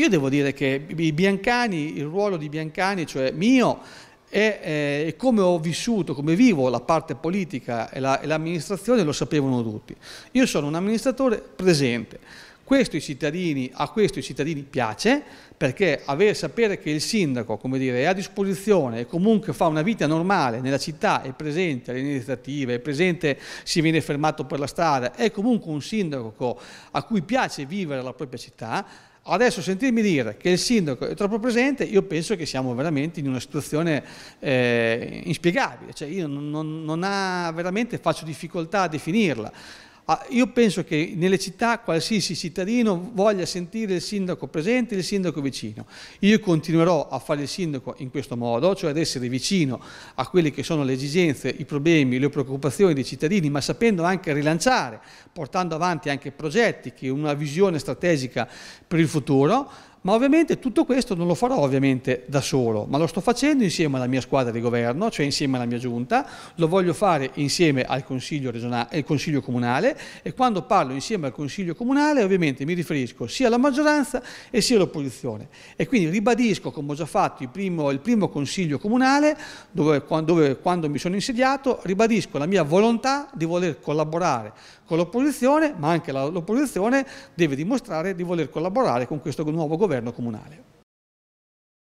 Io devo dire che Biancani, il ruolo di Biancani, cioè mio, eh, e, eh, come ho vissuto, come vivo la parte politica e, l'amministrazione la, lo sapevano tutti. Io sono un amministratore presente. Questo a questo i cittadini piace perché avere, sapere che il sindaco dire, è a disposizione e comunque fa una vita normale nella città, è presente alle iniziative, è presente si viene fermato per la strada, è comunque un sindaco a cui piace vivere la propria città, Adesso sentirmi dire che il sindaco è troppo presente, io penso che siamo veramente in una situazione eh, inspiegabile, cioè io non, non, non ha, veramente faccio difficoltà a definirla. Ah, io penso che nelle città qualsiasi cittadino voglia sentire il sindaco presente e il sindaco vicino. Io continuerò a fare il sindaco in questo modo, cioè ad essere vicino a quelle che sono le esigenze, i problemi, le preoccupazioni dei cittadini, ma sapendo anche rilanciare, portando avanti anche progetti che una visione strategica per il futuro, ma ovviamente tutto questo non lo farò ovviamente da solo, ma lo sto facendo insieme alla mia squadra di governo, cioè insieme alla mia giunta, lo voglio fare insieme al Consiglio, regionale, al Consiglio Comunale e quando parlo insieme al Consiglio Comunale ovviamente mi riferisco sia alla maggioranza e sia all'opposizione. E quindi ribadisco, come ho già fatto il primo, il primo Consiglio Comunale, dove, dove, quando mi sono insediato, ribadisco la mia volontà di voler collaborare con l'opposizione, ma anche l'opposizione deve dimostrare di voler collaborare con questo nuovo governo governo comunale.